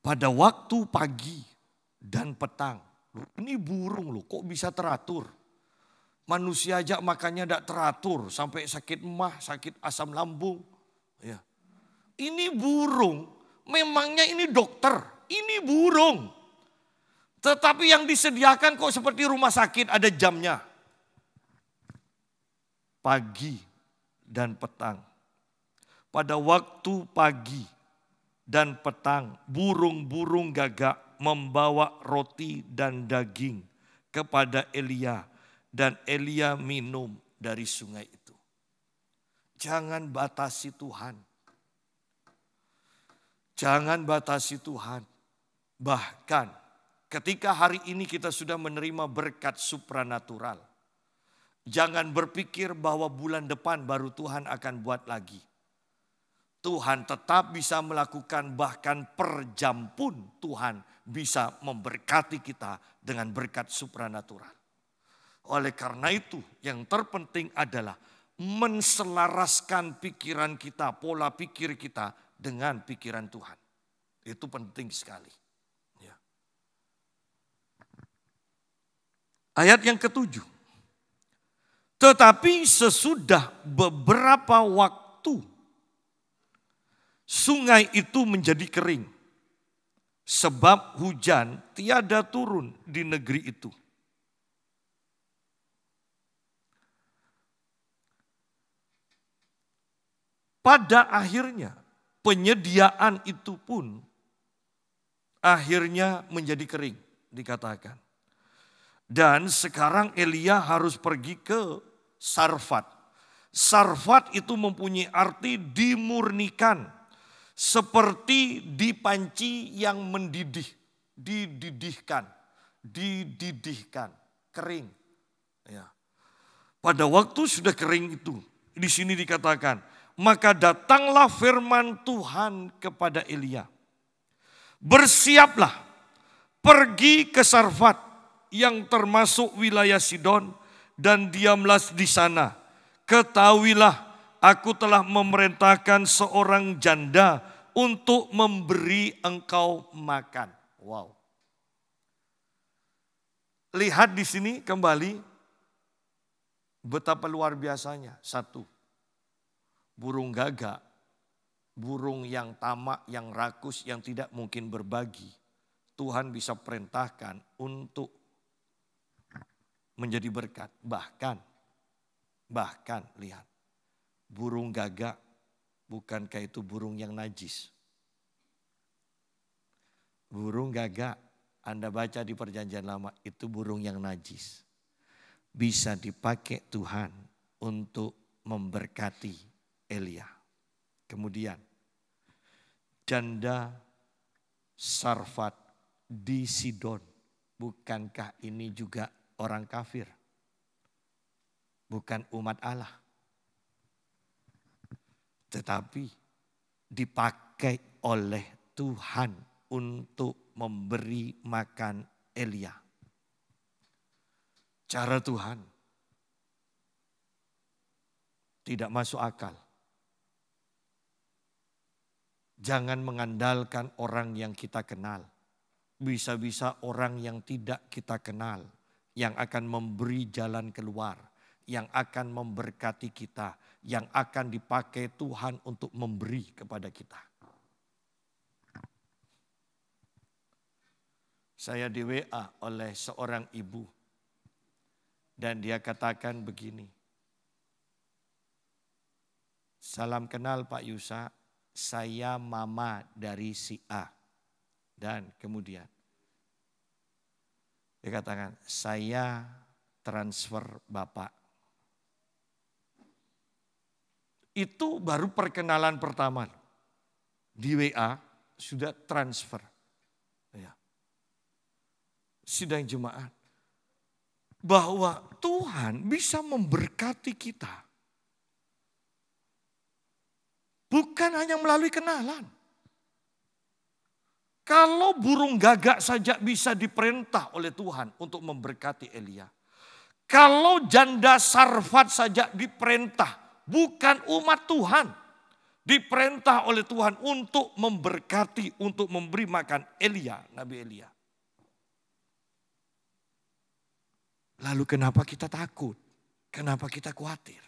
Speaker 1: Pada waktu pagi dan petang, ini burung loh kok bisa teratur. Manusia aja makannya tidak teratur sampai sakit emah, sakit asam lambung. Ya. Ini burung, memangnya ini dokter, ini burung. Tetapi yang disediakan kok seperti rumah sakit ada jamnya pagi dan petang. Pada waktu pagi dan petang, burung-burung gagak membawa roti dan daging kepada Elia, dan Elia minum dari sungai itu. Jangan batasi Tuhan. Jangan batasi Tuhan. Bahkan ketika hari ini kita sudah menerima berkat supranatural, Jangan berpikir bahwa bulan depan baru Tuhan akan buat lagi. Tuhan tetap bisa melakukan bahkan per jam pun Tuhan bisa memberkati kita dengan berkat supranatural. Oleh karena itu yang terpenting adalah menselaraskan pikiran kita, pola pikir kita dengan pikiran Tuhan. Itu penting sekali. Ya. Ayat yang ketujuh. Tetapi sesudah beberapa waktu sungai itu menjadi kering sebab hujan tiada turun di negeri itu. Pada akhirnya penyediaan itu pun akhirnya menjadi kering dikatakan. Dan sekarang Elia harus pergi ke sarfat. Sarfat itu mempunyai arti dimurnikan seperti di panci yang mendidih, dididihkan, dididihkan, kering. Ya. Pada waktu sudah kering itu, di sini dikatakan, maka datanglah firman Tuhan kepada Elia. Bersiaplah, pergi ke Sarfat yang termasuk wilayah Sidon dan diamlah di sana. Ketahuilah aku telah memerintahkan seorang janda untuk memberi engkau makan. Wow. Lihat di sini kembali betapa luar biasanya. Satu, burung gagak, burung yang tamak, yang rakus, yang tidak mungkin berbagi. Tuhan bisa perintahkan untuk menjadi berkat. Bahkan, bahkan lihat, burung gagak bukankah itu burung yang najis? Burung gagak, Anda baca di perjanjian lama, itu burung yang najis. Bisa dipakai Tuhan untuk memberkati Elia. Kemudian, janda Sarfat di Sidon. Bukankah ini juga orang kafir, bukan umat Allah, tetapi dipakai oleh Tuhan untuk memberi makan Elia. Cara Tuhan tidak masuk akal. Jangan mengandalkan orang yang kita kenal bisa-bisa orang yang tidak kita kenal yang akan memberi jalan keluar, yang akan memberkati kita, yang akan dipakai Tuhan untuk memberi kepada kita. Saya di WA oleh seorang ibu dan dia katakan begini. Salam kenal Pak Yusa, saya mama dari si A. Dan kemudian dia saya transfer Bapak. Itu baru perkenalan pertama. Di WA sudah transfer. Ya. Sidang jemaat. Bahwa Tuhan bisa memberkati kita. Bukan hanya melalui kenalan. Kalau burung gagak saja bisa diperintah oleh Tuhan untuk memberkati Elia. Kalau janda sarfat saja diperintah, bukan umat Tuhan. Diperintah oleh Tuhan untuk memberkati, untuk memberi makan Elia, Nabi Elia. Lalu kenapa kita takut? Kenapa kita khawatir?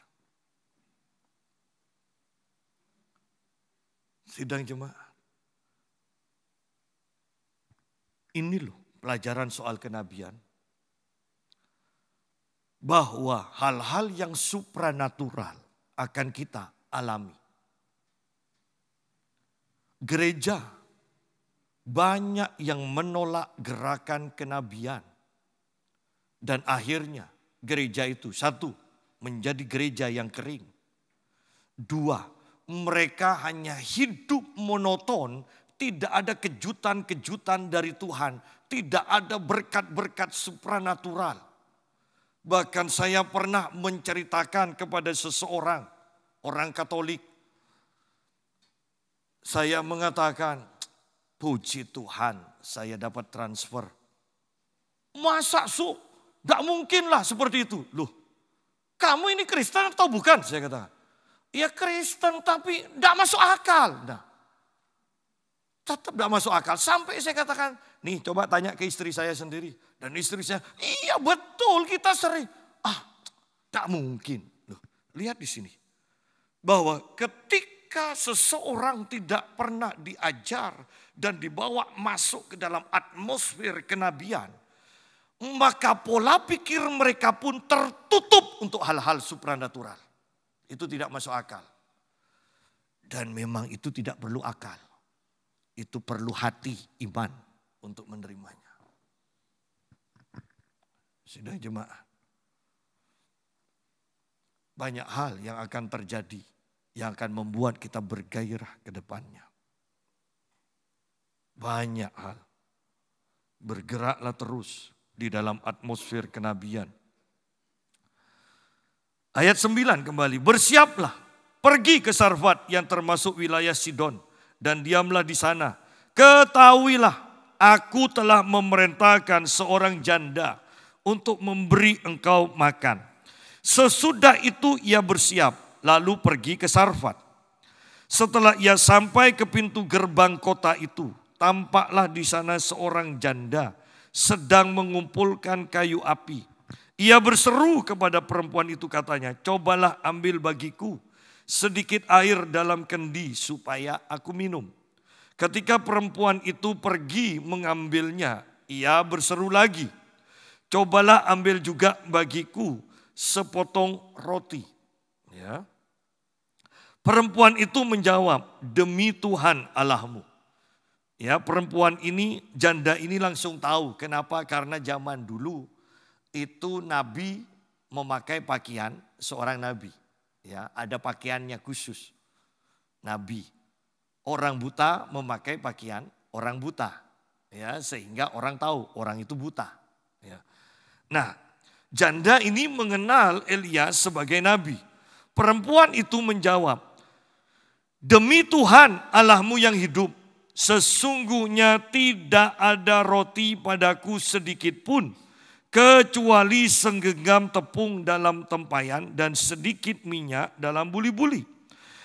Speaker 1: Sidang jemaah. Ini loh pelajaran soal kenabian. Bahwa hal-hal yang supranatural akan kita alami. Gereja banyak yang menolak gerakan kenabian. Dan akhirnya gereja itu satu menjadi gereja yang kering. Dua, mereka hanya hidup monoton tidak ada kejutan-kejutan dari Tuhan. Tidak ada berkat-berkat supranatural. Bahkan saya pernah menceritakan kepada seseorang, orang Katolik. Saya mengatakan, puji Tuhan saya dapat transfer. Masa su? Gak lah seperti itu. Loh, kamu ini Kristen atau bukan? Saya kata, Ya Kristen tapi gak masuk akal. Nah, Tetap tidak masuk akal. Sampai saya katakan, nih coba tanya ke istri saya sendiri. Dan istri saya, iya betul kita sering. Ah, tak mungkin. Loh, lihat di sini. Bahwa ketika seseorang tidak pernah diajar dan dibawa masuk ke dalam atmosfer kenabian. Maka pola pikir mereka pun tertutup untuk hal-hal supranatural. Itu tidak masuk akal. Dan memang itu tidak perlu akal itu perlu hati iman untuk menerimanya. Sudah jemaah. Banyak hal yang akan terjadi yang akan membuat kita bergairah ke depannya. Banyak hal. Bergeraklah terus di dalam atmosfer kenabian. Ayat 9 kembali, bersiaplah pergi ke Sarfat yang termasuk wilayah Sidon dan diamlah di sana. Ketahuilah, aku telah memerintahkan seorang janda untuk memberi engkau makan. Sesudah itu ia bersiap, lalu pergi ke Sarfat. Setelah ia sampai ke pintu gerbang kota itu, tampaklah di sana seorang janda sedang mengumpulkan kayu api. Ia berseru kepada perempuan itu katanya, cobalah ambil bagiku sedikit air dalam kendi supaya aku minum. Ketika perempuan itu pergi mengambilnya, ia berseru lagi, "Cobalah ambil juga bagiku sepotong roti." Ya. Perempuan itu menjawab, "Demi Tuhan Allahmu." Ya, perempuan ini, janda ini langsung tahu kenapa? Karena zaman dulu itu nabi memakai pakaian seorang nabi. Ya, ada pakaiannya khusus. Nabi. Orang buta memakai pakaian orang buta. Ya, sehingga orang tahu orang itu buta. Ya. Nah, janda ini mengenal Elia sebagai nabi. Perempuan itu menjawab, "Demi Tuhan Allahmu yang hidup, sesungguhnya tidak ada roti padaku sedikit pun." kecuali senggenggam tepung dalam tempayan dan sedikit minyak dalam buli-buli.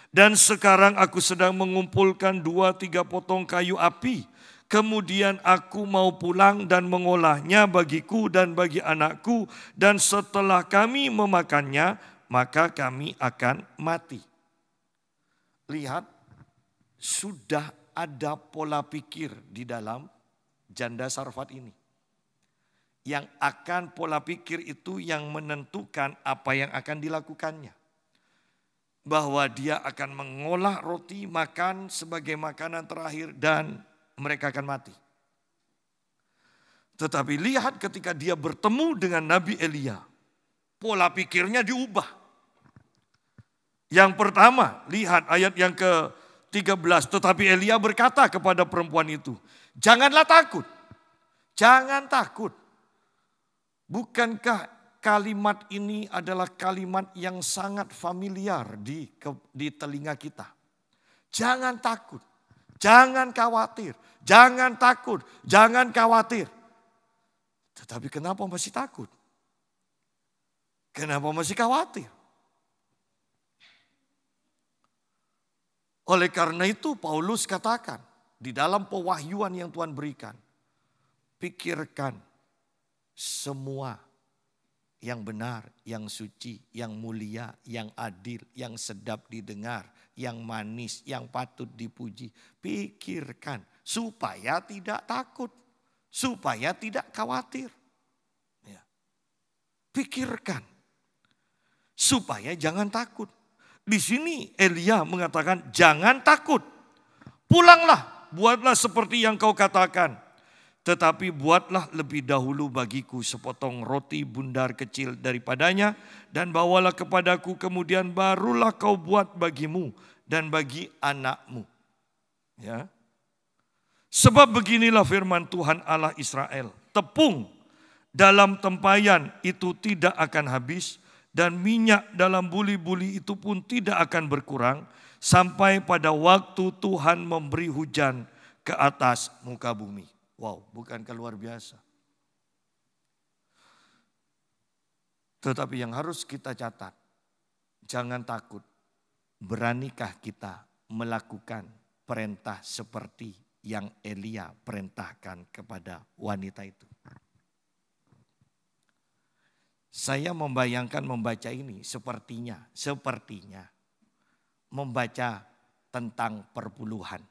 Speaker 1: Dan sekarang aku sedang mengumpulkan dua tiga potong kayu api. Kemudian aku mau pulang dan mengolahnya bagiku dan bagi anakku. Dan setelah kami memakannya, maka kami akan mati. Lihat, sudah ada pola pikir di dalam janda sarfat ini yang akan pola pikir itu yang menentukan apa yang akan dilakukannya. Bahwa dia akan mengolah roti makan sebagai makanan terakhir dan mereka akan mati. Tetapi lihat ketika dia bertemu dengan Nabi Elia, pola pikirnya diubah. Yang pertama, lihat ayat yang ke-13, tetapi Elia berkata kepada perempuan itu, "Janganlah takut. Jangan takut. Bukankah kalimat ini adalah kalimat yang sangat familiar di, di telinga kita? Jangan takut, jangan khawatir, jangan takut, jangan khawatir. Tetapi kenapa masih takut? Kenapa masih khawatir? Oleh karena itu Paulus katakan di dalam pewahyuan yang Tuhan berikan, pikirkan semua yang benar, yang suci, yang mulia, yang adil, yang sedap didengar, yang manis, yang patut dipuji. Pikirkan supaya tidak takut, supaya tidak khawatir. Ya. Pikirkan supaya jangan takut. Di sini Elia mengatakan jangan takut. Pulanglah, buatlah seperti yang kau katakan tetapi buatlah lebih dahulu bagiku sepotong roti bundar kecil daripadanya dan bawalah kepadaku kemudian barulah kau buat bagimu dan bagi anakmu. Ya. Sebab beginilah firman Tuhan Allah Israel. Tepung dalam tempayan itu tidak akan habis dan minyak dalam buli-buli itu pun tidak akan berkurang sampai pada waktu Tuhan memberi hujan ke atas muka bumi. Wow, bukankah luar biasa? Tetapi yang harus kita catat, jangan takut. Beranikah kita melakukan perintah seperti yang Elia perintahkan kepada wanita itu? Saya membayangkan membaca ini sepertinya, sepertinya membaca tentang perpuluhan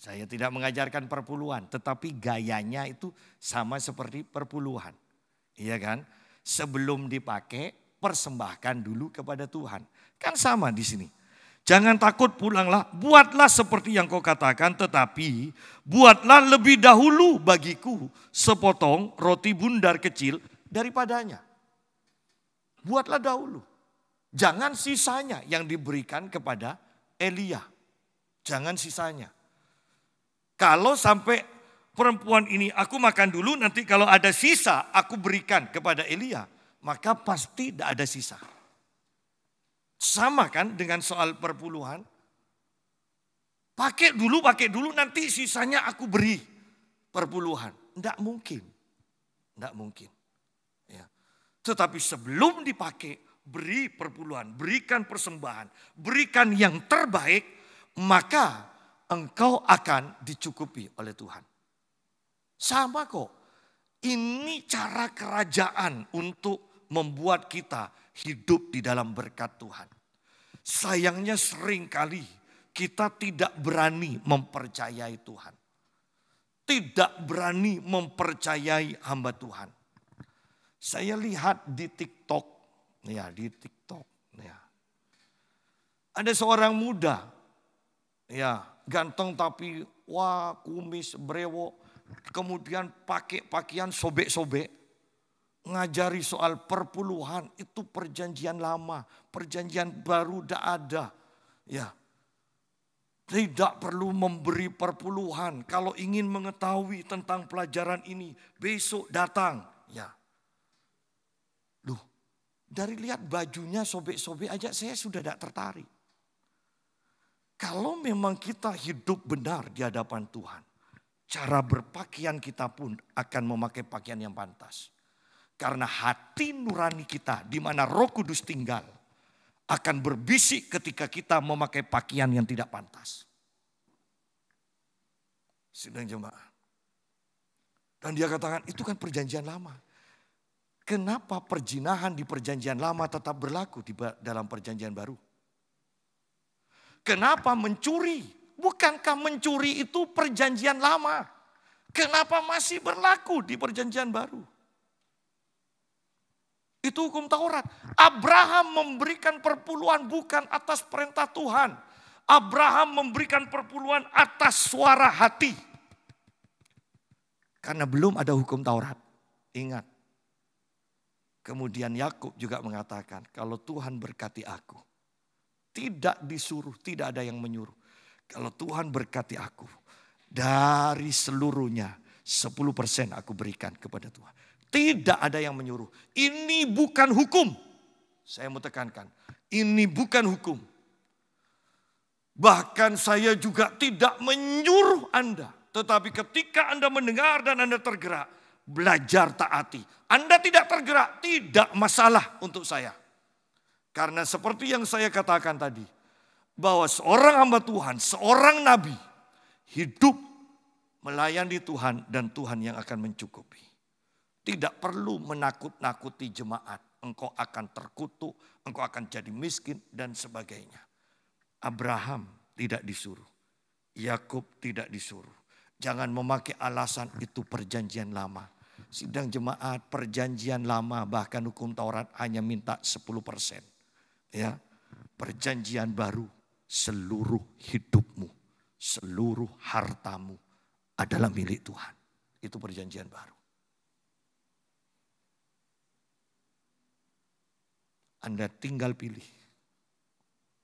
Speaker 1: saya tidak mengajarkan perpuluhan, tetapi gayanya itu sama seperti perpuluhan. Iya kan? Sebelum dipakai, persembahkan dulu kepada Tuhan. Kan sama di sini. Jangan takut pulanglah, buatlah seperti yang kau katakan tetapi buatlah lebih dahulu bagiku sepotong roti bundar kecil daripadanya. Buatlah dahulu. Jangan sisanya yang diberikan kepada Elia. Jangan sisanya. Kalau sampai perempuan ini aku makan dulu nanti kalau ada sisa aku berikan kepada Elia. Maka pasti tidak ada sisa. Sama kan dengan soal perpuluhan. Pakai dulu, pakai dulu nanti sisanya aku beri perpuluhan. Tidak mungkin. Tidak mungkin. Ya. Tetapi sebelum dipakai, beri perpuluhan, berikan persembahan, berikan yang terbaik, maka engkau akan dicukupi oleh Tuhan. Sama kok. Ini cara kerajaan untuk membuat kita hidup di dalam berkat Tuhan. Sayangnya seringkali kita tidak berani mempercayai Tuhan. Tidak berani mempercayai hamba Tuhan. Saya lihat di TikTok, ya di TikTok, ya. Ada seorang muda, ya ganteng tapi wah kumis brewo, kemudian pakai pakaian sobek-sobek, ngajari soal perpuluhan itu perjanjian lama, perjanjian baru tidak ada. Ya. Tidak perlu memberi perpuluhan. Kalau ingin mengetahui tentang pelajaran ini, besok datang. Ya. Loh, dari lihat bajunya sobek-sobek aja saya sudah tidak tertarik. Kalau memang kita hidup benar di hadapan Tuhan, cara berpakaian kita pun akan memakai pakaian yang pantas. Karena hati nurani kita di mana Roh Kudus tinggal akan berbisik ketika kita memakai pakaian yang tidak pantas. Sedang jemaah. Dan dia katakan itu kan perjanjian lama. Kenapa perjinahan di perjanjian lama tetap berlaku di dalam perjanjian baru? Kenapa mencuri? Bukankah mencuri itu perjanjian lama? Kenapa masih berlaku di perjanjian baru? Itu hukum Taurat. Abraham memberikan perpuluhan bukan atas perintah Tuhan. Abraham memberikan perpuluhan atas suara hati. Karena belum ada hukum Taurat. Ingat. Kemudian Yakub juga mengatakan, kalau Tuhan berkati aku, tidak disuruh, tidak ada yang menyuruh. Kalau Tuhan berkati aku, dari seluruhnya 10% aku berikan kepada Tuhan. Tidak ada yang menyuruh. Ini bukan hukum. Saya mau tekankan, ini bukan hukum. Bahkan saya juga tidak menyuruh Anda. Tetapi ketika Anda mendengar dan Anda tergerak, belajar taati. Anda tidak tergerak, tidak masalah untuk saya. Karena seperti yang saya katakan tadi, bahwa seorang hamba Tuhan, seorang nabi, hidup melayani Tuhan dan Tuhan yang akan mencukupi. Tidak perlu menakut-nakuti jemaat. Engkau akan terkutuk, engkau akan jadi miskin dan sebagainya. Abraham tidak disuruh. Yakub tidak disuruh. Jangan memakai alasan itu perjanjian lama. Sidang jemaat perjanjian lama bahkan hukum Taurat hanya minta 10 persen ya perjanjian baru seluruh hidupmu, seluruh hartamu adalah milik Tuhan. Itu perjanjian baru. Anda tinggal pilih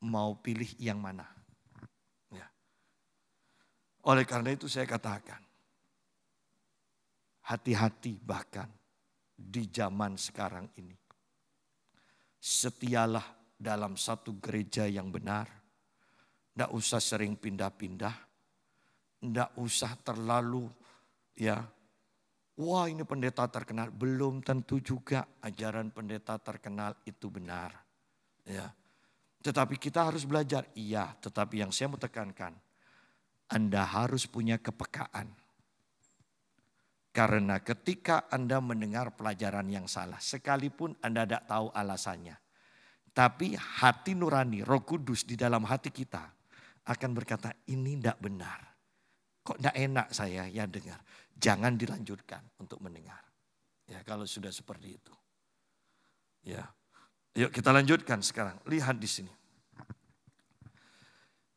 Speaker 1: mau pilih yang mana. Ya. Oleh karena itu saya katakan hati-hati bahkan di zaman sekarang ini. Setialah dalam satu gereja yang benar. Tidak usah sering pindah-pindah. Tidak usah terlalu ya. Wah ini pendeta terkenal. Belum tentu juga ajaran pendeta terkenal itu benar. Ya. Tetapi kita harus belajar. Iya tetapi yang saya mau tekankan. Anda harus punya kepekaan. Karena ketika Anda mendengar pelajaran yang salah, sekalipun Anda tidak tahu alasannya, tapi hati nurani, roh kudus di dalam hati kita akan berkata ini tidak benar. Kok tidak enak saya ya dengar. Jangan dilanjutkan untuk mendengar. Ya kalau sudah seperti itu. Ya. Yuk kita lanjutkan sekarang. Lihat di sini.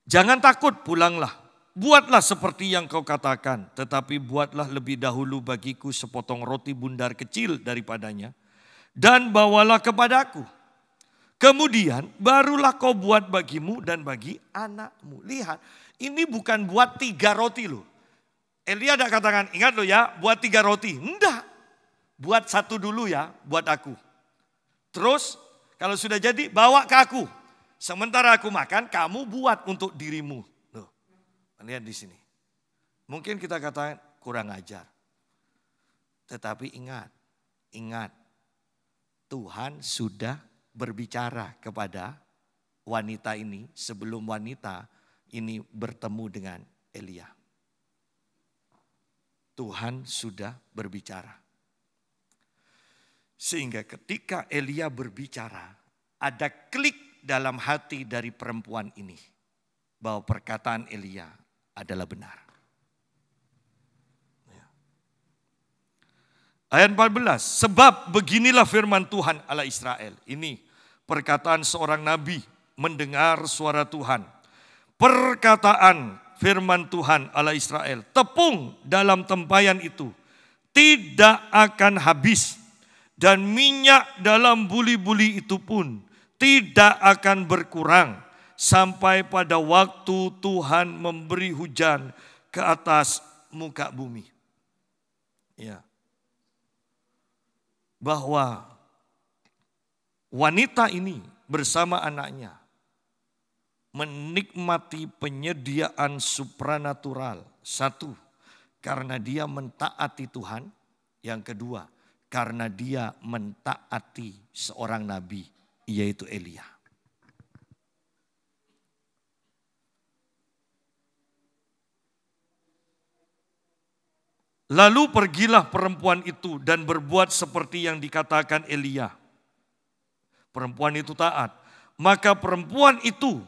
Speaker 1: Jangan takut pulanglah Buatlah seperti yang kau katakan, tetapi buatlah lebih dahulu bagiku sepotong roti bundar kecil daripadanya, dan bawalah kepadaku. Kemudian barulah kau buat bagimu dan bagi anakmu. Lihat, ini bukan buat tiga roti loh. Elia ada katakan, ingat loh ya, buat tiga roti. Enggak, buat satu dulu ya, buat aku. Terus kalau sudah jadi, bawa ke aku. Sementara aku makan, kamu buat untuk dirimu. Loh, lihat di sini. Mungkin kita katakan kurang ajar. Tetapi ingat, ingat. Tuhan sudah berbicara kepada wanita ini sebelum wanita ini bertemu dengan Elia. Tuhan sudah berbicara. Sehingga ketika Elia berbicara, ada klik dalam hati dari perempuan ini bahwa perkataan Elia adalah benar. Ayat 14, sebab beginilah firman Tuhan ala Israel. Ini perkataan seorang nabi mendengar suara Tuhan. Perkataan firman Tuhan ala Israel, tepung dalam tempayan itu tidak akan habis dan minyak dalam buli-buli itu pun tidak akan berkurang sampai pada waktu Tuhan memberi hujan ke atas muka bumi. Ya bahwa wanita ini bersama anaknya menikmati penyediaan supranatural. Satu, karena dia mentaati Tuhan. Yang kedua, karena dia mentaati seorang nabi, yaitu Elia. Lalu pergilah perempuan itu dan berbuat seperti yang dikatakan Elia. Perempuan itu taat. Maka perempuan itu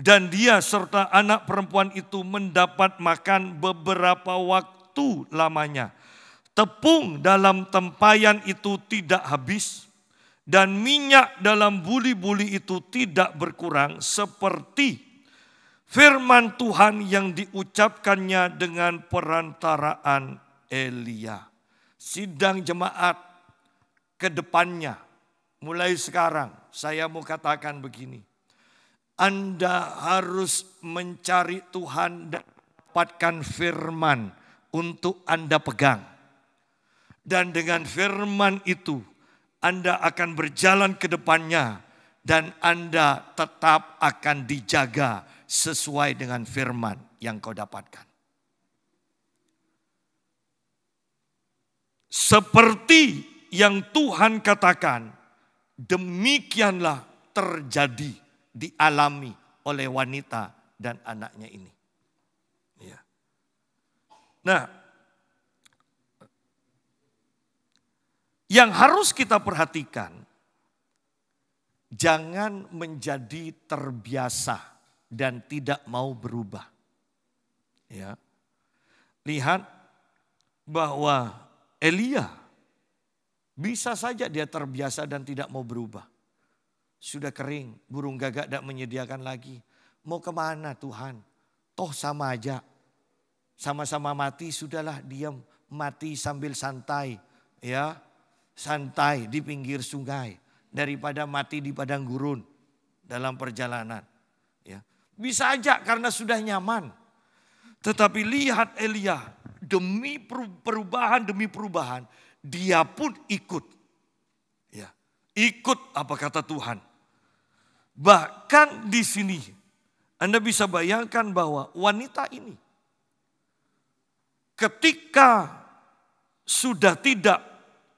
Speaker 1: dan dia serta anak perempuan itu mendapat makan beberapa waktu lamanya. Tepung dalam tempayan itu tidak habis dan minyak dalam buli-buli itu tidak berkurang seperti firman Tuhan yang diucapkannya dengan perantaraan Elia. Sidang jemaat ke depannya, mulai sekarang saya mau katakan begini. Anda harus mencari Tuhan dan dapatkan firman untuk Anda pegang. Dan dengan firman itu Anda akan berjalan ke depannya dan Anda tetap akan dijaga sesuai dengan firman yang kau dapatkan. Seperti yang Tuhan katakan, demikianlah terjadi dialami oleh wanita dan anaknya ini. Ya. Nah, yang harus kita perhatikan, jangan menjadi terbiasa dan tidak mau berubah. Ya. Lihat bahwa Elia. Bisa saja dia terbiasa dan tidak mau berubah. Sudah kering, burung gagak tidak menyediakan lagi. Mau kemana Tuhan? Toh sama aja. Sama-sama mati, sudahlah diam. Mati sambil santai. ya Santai di pinggir sungai. Daripada mati di padang gurun. Dalam perjalanan. ya Bisa aja karena sudah nyaman. Tetapi lihat Elia, demi perubahan demi perubahan, dia pun ikut. Ya, ikut apa kata Tuhan. Bahkan di sini Anda bisa bayangkan bahwa wanita ini ketika sudah tidak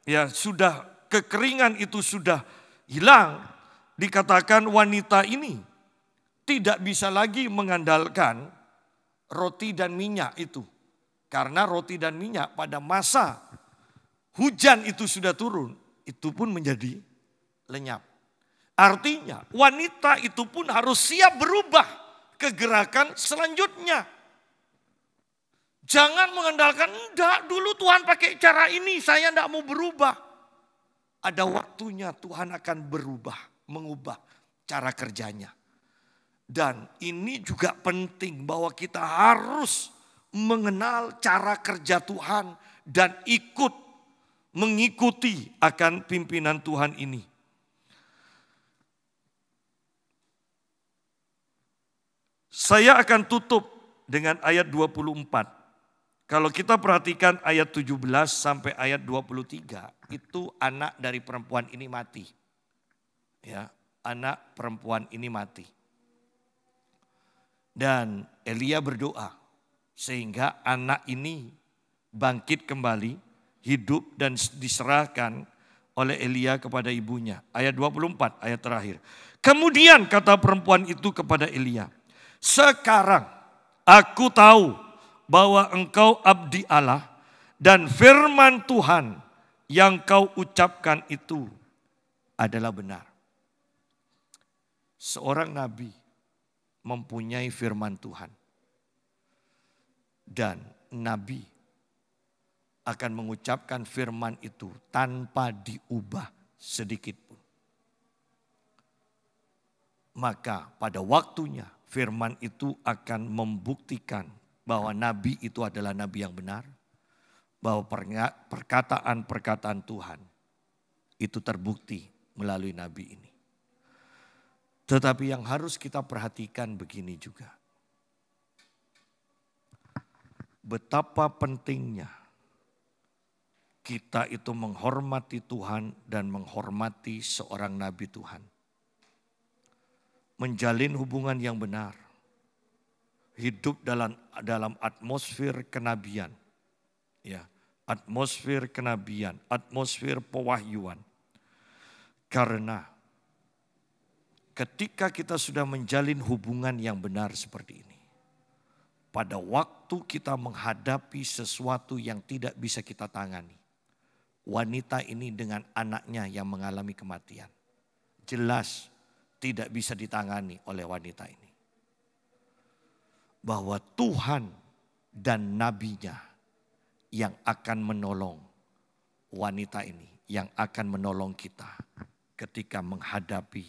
Speaker 1: ya sudah kekeringan itu sudah hilang dikatakan wanita ini tidak bisa lagi mengandalkan roti dan minyak itu karena roti dan minyak pada masa hujan itu sudah turun, itu pun menjadi lenyap. Artinya wanita itu pun harus siap berubah ke gerakan selanjutnya. Jangan mengandalkan, enggak dulu Tuhan pakai cara ini, saya enggak mau berubah. Ada waktunya Tuhan akan berubah, mengubah cara kerjanya. Dan ini juga penting bahwa kita harus mengenal cara kerja Tuhan dan ikut mengikuti akan pimpinan Tuhan ini. Saya akan tutup dengan ayat 24. Kalau kita perhatikan ayat 17 sampai ayat 23, itu anak dari perempuan ini mati. Ya, anak perempuan ini mati. Dan Elia berdoa, sehingga anak ini bangkit kembali, hidup dan diserahkan oleh Elia kepada ibunya. Ayat 24, ayat terakhir. Kemudian kata perempuan itu kepada Elia, sekarang aku tahu bahwa engkau abdi Allah dan firman Tuhan yang kau ucapkan itu adalah benar. Seorang nabi mempunyai firman Tuhan dan nabi akan mengucapkan firman itu tanpa diubah sedikit pun. Maka pada waktunya firman itu akan membuktikan bahwa nabi itu adalah nabi yang benar, bahwa perkataan-perkataan Tuhan itu terbukti melalui nabi ini. Tetapi yang harus kita perhatikan begini juga betapa pentingnya kita itu menghormati Tuhan dan menghormati seorang nabi Tuhan. Menjalin hubungan yang benar. Hidup dalam dalam atmosfer kenabian. Ya, atmosfer kenabian, atmosfer pewahyuan. Karena ketika kita sudah menjalin hubungan yang benar seperti ini, pada waktu kita menghadapi sesuatu yang tidak bisa kita tangani. Wanita ini dengan anaknya yang mengalami kematian. Jelas tidak bisa ditangani oleh wanita ini. Bahwa Tuhan dan nabinya yang akan menolong wanita ini. Yang akan menolong kita ketika menghadapi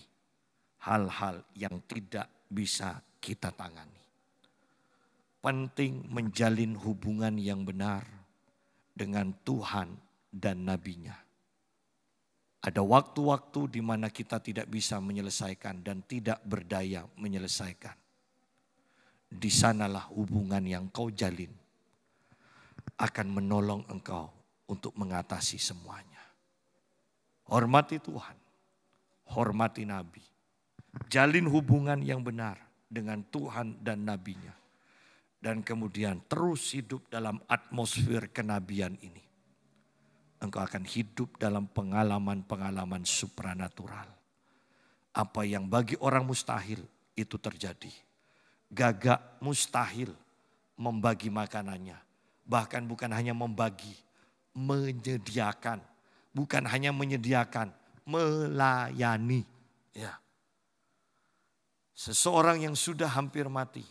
Speaker 1: hal-hal yang tidak bisa kita tangani penting menjalin hubungan yang benar dengan Tuhan dan nabinya. Ada waktu-waktu di mana kita tidak bisa menyelesaikan dan tidak berdaya menyelesaikan. Di sanalah hubungan yang kau jalin akan menolong engkau untuk mengatasi semuanya. Hormati Tuhan, hormati Nabi. Jalin hubungan yang benar dengan Tuhan dan nabinya dan kemudian terus hidup dalam atmosfer kenabian ini. Engkau akan hidup dalam pengalaman-pengalaman supranatural. Apa yang bagi orang mustahil itu terjadi. Gagak mustahil membagi makanannya. Bahkan bukan hanya membagi, menyediakan. Bukan hanya menyediakan, melayani. Ya. Seseorang yang sudah hampir mati,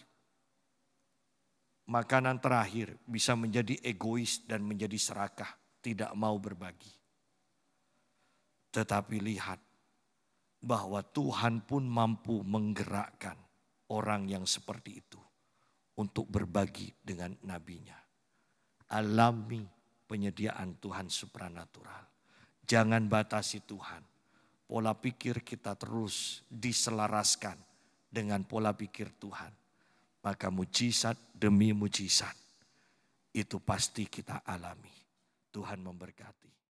Speaker 1: makanan terakhir bisa menjadi egois dan menjadi serakah, tidak mau berbagi. Tetapi lihat bahwa Tuhan pun mampu menggerakkan orang yang seperti itu untuk berbagi dengan nabinya. Alami penyediaan Tuhan supranatural. Jangan batasi Tuhan. Pola pikir kita terus diselaraskan dengan pola pikir Tuhan maka mujizat demi mujizat itu pasti kita alami. Tuhan memberkati.